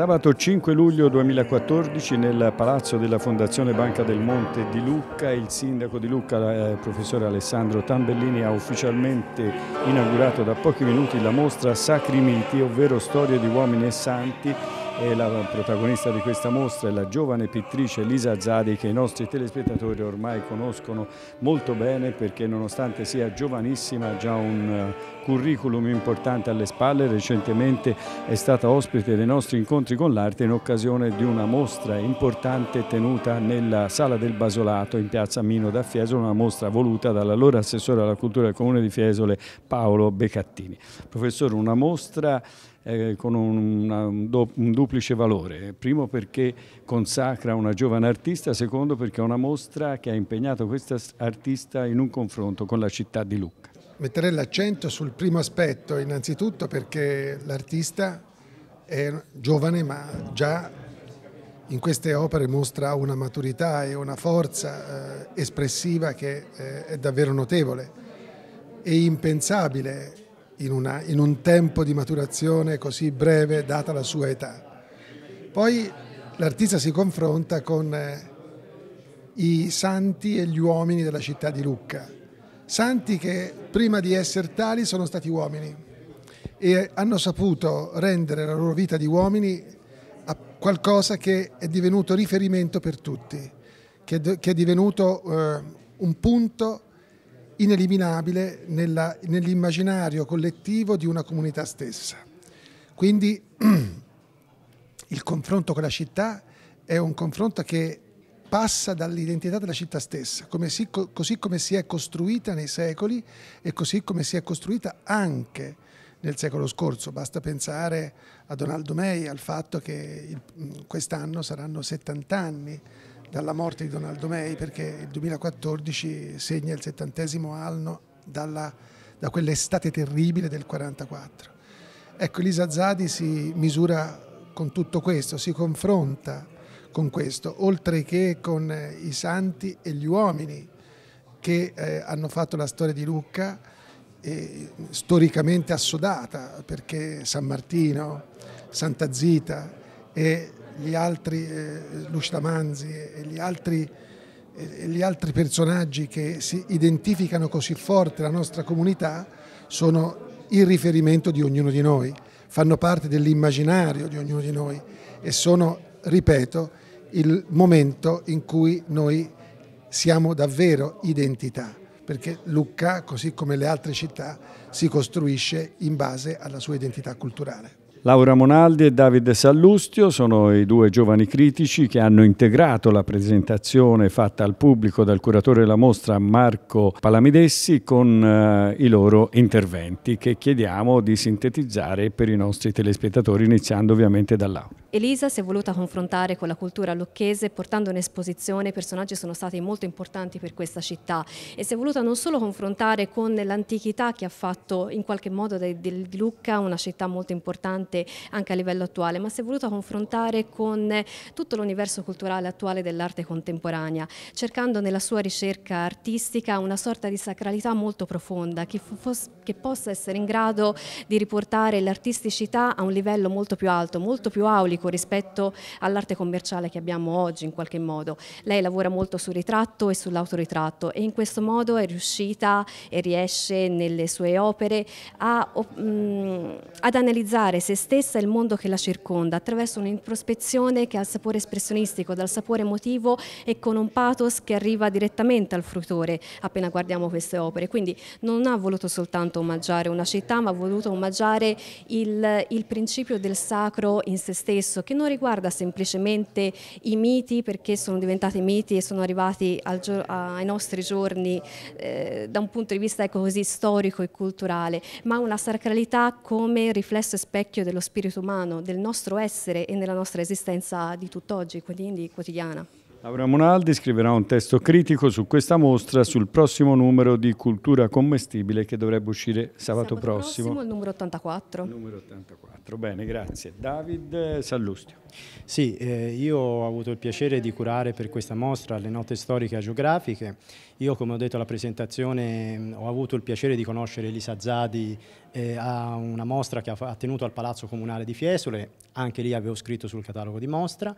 Sabato 5 luglio 2014 nel palazzo della Fondazione Banca del Monte di Lucca il sindaco di Lucca, il eh, professore Alessandro Tambellini, ha ufficialmente inaugurato da pochi minuti la mostra Sacri Miti, ovvero storie di uomini e santi e la protagonista di questa mostra è la giovane pittrice Lisa Zadi che i nostri telespettatori ormai conoscono molto bene perché nonostante sia giovanissima ha già un eh, curriculum importante alle spalle, recentemente è stata ospite dei nostri incontri con l'arte in occasione di una mostra importante tenuta nella Sala del Basolato in piazza Mino da Fiesole, una mostra voluta dall'allora assessore alla cultura del comune di Fiesole Paolo Becattini. Professore, una mostra eh, con un, una, un, do, un, duplice valore. Primo perché consacra una giovane artista, secondo perché è una mostra che ha impegnato questa artista in un confronto con la città di Lucca. Metterei l'accento sul primo aspetto, innanzitutto perché l'artista è giovane ma già in queste opere mostra una maturità e una forza eh, espressiva che eh, è davvero notevole È impensabile in, una, in un tempo di maturazione così breve data la sua età. Poi l'artista si confronta con eh, i santi e gli uomini della città di Lucca, santi che prima di essere tali sono stati uomini e hanno saputo rendere la loro vita di uomini a qualcosa che è divenuto riferimento per tutti, che è divenuto eh, un punto ineliminabile nell'immaginario collettivo di una comunità stessa. Quindi il confronto con la città è un confronto che passa dall'identità della città stessa, come si, così come si è costruita nei secoli e così come si è costruita anche nel secolo scorso. Basta pensare a Donaldo May, al fatto che quest'anno saranno 70 anni dalla morte di Donaldo May perché il 2014 segna il settantesimo anno dalla, da quell'estate terribile del 1944. Ecco, Elisa Zadi si misura con tutto questo, si confronta con questo, oltre che con eh, i santi e gli uomini che eh, hanno fatto la storia di Lucca, eh, storicamente assodata, perché San Martino, Santa Zita e gli altri, eh, Lustamanzi e gli altri, eh, gli altri personaggi che si identificano così forte la nostra comunità sono il riferimento di ognuno di noi, fanno parte dell'immaginario di ognuno di noi e sono, ripeto, il momento in cui noi siamo davvero identità, perché Lucca, così come le altre città, si costruisce in base alla sua identità culturale. Laura Monaldi e Davide Sallustio sono i due giovani critici che hanno integrato la presentazione fatta al pubblico dal curatore della mostra Marco Palamidessi con eh, i loro interventi che chiediamo di sintetizzare per i nostri telespettatori iniziando ovviamente da Laura. Elisa si è voluta confrontare con la cultura lucchese portando in esposizione i personaggi sono stati molto importanti per questa città e si è voluta non solo confrontare con l'antichità che ha fatto in qualche modo di Lucca una città molto importante importante anche a livello attuale, ma si è voluta confrontare con eh, tutto l'universo culturale attuale dell'arte contemporanea, cercando nella sua ricerca artistica una sorta di sacralità molto profonda che, che possa essere in grado di riportare l'artisticità a un livello molto più alto, molto più aulico rispetto all'arte commerciale che abbiamo oggi in qualche modo. Lei lavora molto sul ritratto e sull'autoritratto e in questo modo è riuscita e riesce nelle sue opere a, um, ad analizzare se stessa e il mondo che la circonda, attraverso un'introspezione che ha il sapore espressionistico, dal sapore emotivo e con un pathos che arriva direttamente al fruitore appena guardiamo queste opere. Quindi non ha voluto soltanto omaggiare una città, ma ha voluto omaggiare il, il principio del sacro in se stesso, che non riguarda semplicemente i miti, perché sono diventati miti e sono arrivati al, ai nostri giorni eh, da un punto di vista ecco così, storico e culturale, ma una sacralità come riflesso e specchio del dello spirito umano, del nostro essere e nella nostra esistenza di tutt'oggi, quindi quotidiana. Laura Monaldi scriverà un testo critico su questa mostra sul prossimo numero di Cultura Commestibile che dovrebbe uscire sabato, sabato prossimo. prossimo. Il numero 84. Numero 84, bene, grazie. David eh, Sallustio. Sì, eh, io ho avuto il piacere di curare per questa mostra le note storiche e geografiche. Io, come ho detto alla presentazione, mm, ho avuto il piacere di conoscere Elisa Zadi eh, a una mostra che ha tenuto al Palazzo Comunale di Fiesole, anche lì avevo scritto sul catalogo di mostra.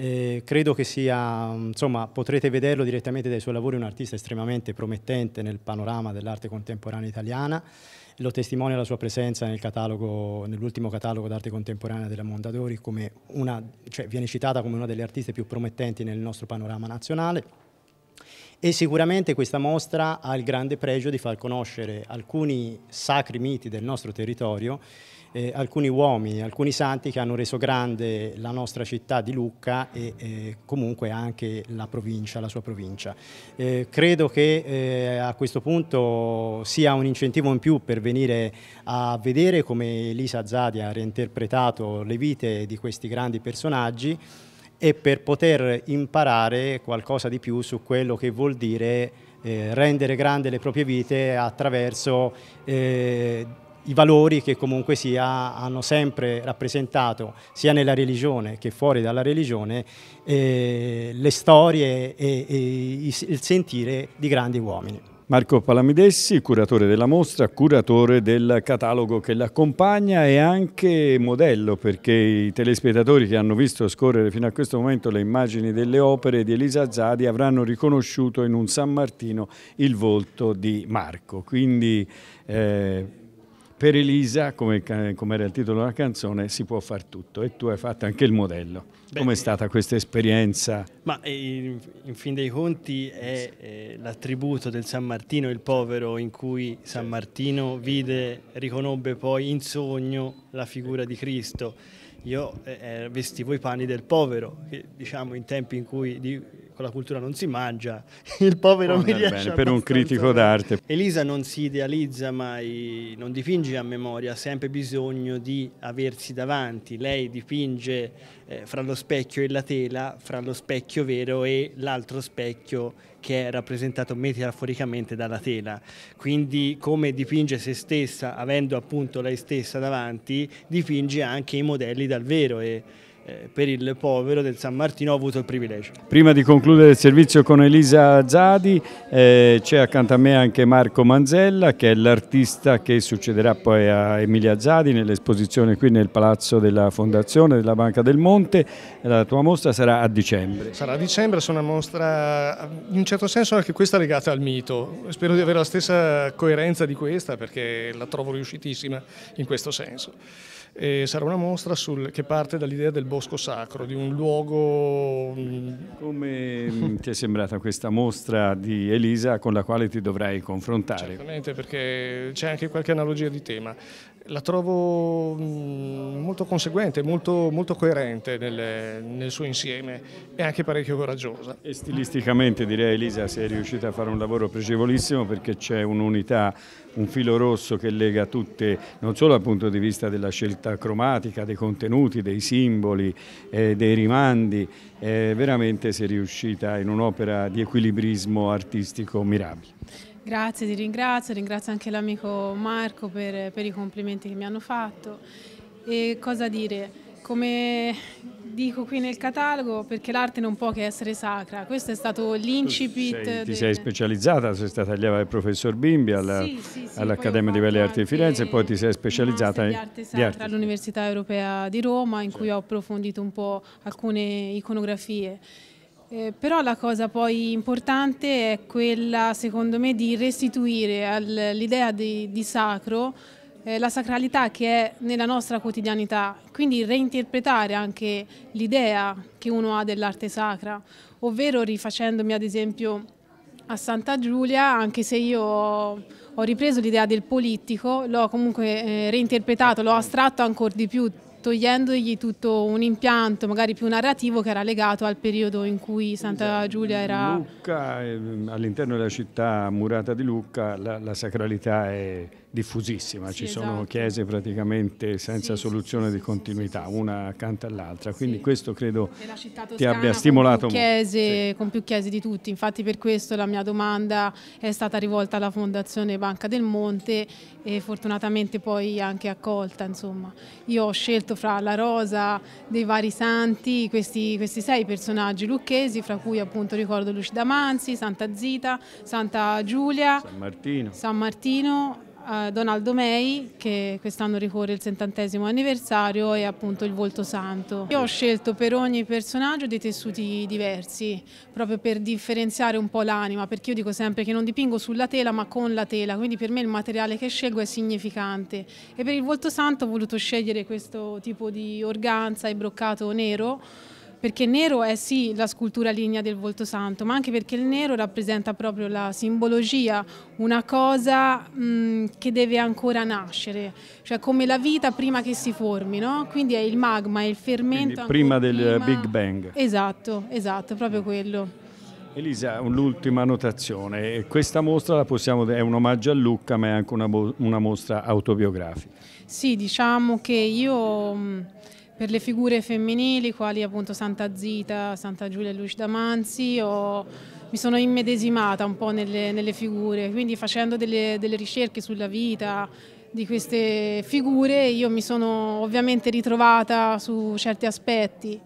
Eh, credo che sia, mm, insomma, potrete vederlo direttamente dai suoi lavori, un artista estremamente promettente nel panorama dell'arte contemporanea italiana. Lo testimonia la sua presenza nel catalogo, nell'ultimo catalogo d'arte contemporanea della Mondadori, una, cioè, viene citata come una delle artiste più promettenti nel nostro panorama nazionale e sicuramente questa mostra ha il grande pregio di far conoscere alcuni sacri miti del nostro territorio, eh, alcuni uomini, alcuni santi che hanno reso grande la nostra città di Lucca e eh, comunque anche la provincia, la sua provincia. Eh, credo che eh, a questo punto sia un incentivo in più per venire a vedere come Elisa Zadia ha reinterpretato le vite di questi grandi personaggi e per poter imparare qualcosa di più su quello che vuol dire eh, rendere grande le proprie vite attraverso eh, i valori che comunque sia hanno sempre rappresentato sia nella religione che fuori dalla religione eh, le storie e, e il sentire di grandi uomini. Marco Palamidessi, curatore della mostra, curatore del catalogo che l'accompagna e anche modello perché i telespettatori che hanno visto scorrere fino a questo momento le immagini delle opere di Elisa Zadi avranno riconosciuto in un San Martino il volto di Marco. Quindi eh, per Elisa, come, come, era il titolo della canzone, si può far tutto e tu hai fatto anche il modello. Come è eh, stata questa esperienza? Ma eh, in, in, fin dei conti è eh, l'attributo del San Martino, il povero, in cui San Martino vide, riconobbe poi in sogno la figura di Cristo. Io eh, eh vestivo i panni del povero, che diciamo in tempi in cui di, la cultura non si mangia, il povero oh, mi riesce bene, per un critico d'arte. Elisa non si idealizza mai, non dipinge a memoria, ha sempre bisogno di aversi davanti, lei dipinge eh, fra lo specchio e la tela, fra lo specchio vero e l'altro specchio che è rappresentato metaforicamente dalla tela. Quindi come dipinge se stessa, avendo appunto lei stessa davanti, dipinge anche i modelli dal vero e, eh, per il povero del San Martino ho avuto il privilegio. Prima di concludere il servizio con Elisa Zadi eh, c'è accanto a me anche Marco Manzella che è l'artista che succederà poi a Emilia Zadi nell'esposizione qui nel Palazzo della Fondazione della Banca del Monte. La tua mostra sarà a dicembre. Sarà a dicembre, sono una mostra in un certo senso anche questa legata al mito. Spero di avere la stessa coerenza di questa perché la trovo riuscitissima in questo senso. E sarà una mostra sul, che parte dall'idea del bosco sacro, di un luogo... Mm, Come mm, ti è sembrata questa mostra di Elisa con la quale ti dovrai confrontare? Certamente perché c'è anche qualche analogia di tema la trovo mm, molto conseguente, molto, molto coerente nel, nel, suo insieme e anche parecchio coraggiosa. E stilisticamente direi Elisa sei riuscita a fare un lavoro pregevolissimo perché c'è un'unità, un filo rosso che lega tutte, non solo dal punto di vista della scelta cromatica, dei contenuti, dei simboli, eh, dei rimandi, eh, veramente sei riuscita in un'opera di equilibrismo artistico mirabile. Grazie, ti ringrazio, ringrazio anche l'amico Marco per, per i complimenti che mi hanno fatto. E cosa dire? come dico qui nel catalogo, perché l'arte non può che essere sacra. Questo è stato l'incipit. Ti delle... sei specializzata, sei stata allieva del professor Bimbi all'Accademia sì, sì, sì, di Belle Arti di Firenze e poi ti sei specializzata in arte sacra all'Università Europea di Roma, in cui ho approfondito un po' alcune iconografie. Eh, però la cosa poi importante è quella, secondo me, di restituire all'idea di, di, sacro eh, la sacralità che è nella nostra quotidianità, quindi reinterpretare anche l'idea che uno ha dell'arte sacra, ovvero rifacendomi ad esempio a Santa Giulia, anche se io ho ripreso l'idea del politico, l'ho comunque eh, reinterpretato, l'ho astratto ancora di più togliendogli tutto un impianto magari più narrativo che era legato al periodo in cui Santa esatto. Giulia era... Lucca, ehm, all'interno della città murata di Lucca la, la sacralità è diffusissima, sì, ci esatto. sono chiese praticamente senza sì, soluzione sì, di continuità, una accanto all'altra, quindi questo credo ti abbia stimolato con più, chiese, con più chiese di tutti, infatti per questo la mia domanda è stata rivolta alla Fondazione Banca del Monte e fortunatamente poi anche accolta, insomma. Io ho scelto fra la rosa dei vari santi questi, questi sei personaggi lucchesi, fra cui appunto ricordo Lucida Manzi, Santa Zita, Santa Giulia, San Martino, San Martino Donaldo Mei che quest'anno ricorre il settantesimo anniversario e appunto il volto santo. Io ho scelto per ogni personaggio dei tessuti diversi proprio per differenziare un po' l'anima perché io dico sempre che non dipingo sulla tela ma con la tela quindi per me il materiale che scelgo è significante e per il volto santo ho voluto scegliere questo tipo di organza e broccato nero perché nero è sì la scultura lignea del volto santo, ma anche perché il nero rappresenta proprio la simbologia, una cosa mh, mm, che deve ancora nascere, cioè come la vita prima che si formi, no? quindi è il magma, è il fermento. Prima del prima... Big Bang. Esatto, esatto, proprio quello. Elisa, un'ultima notazione, questa mostra possiamo, è un omaggio a Lucca ma è anche una, una mostra autobiografica. Sì, diciamo che io mm, per le figure femminili quali appunto Santa Zita, Santa Giulia e Lucia Manzi o mi sono immedesimata un po' nelle, nelle figure, quindi facendo delle, delle, ricerche sulla vita di queste figure io mi sono ovviamente ritrovata su certi aspetti,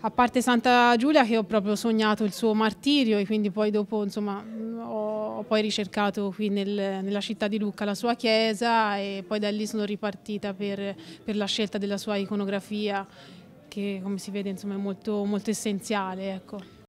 a parte Santa Giulia che ho proprio sognato il suo martirio e quindi poi dopo insomma ho ho poi ricercato qui nel, nella città di Lucca la sua chiesa e poi da lì sono ripartita per, per la scelta della sua iconografia che come si vede insomma, è molto, molto essenziale. Ecco.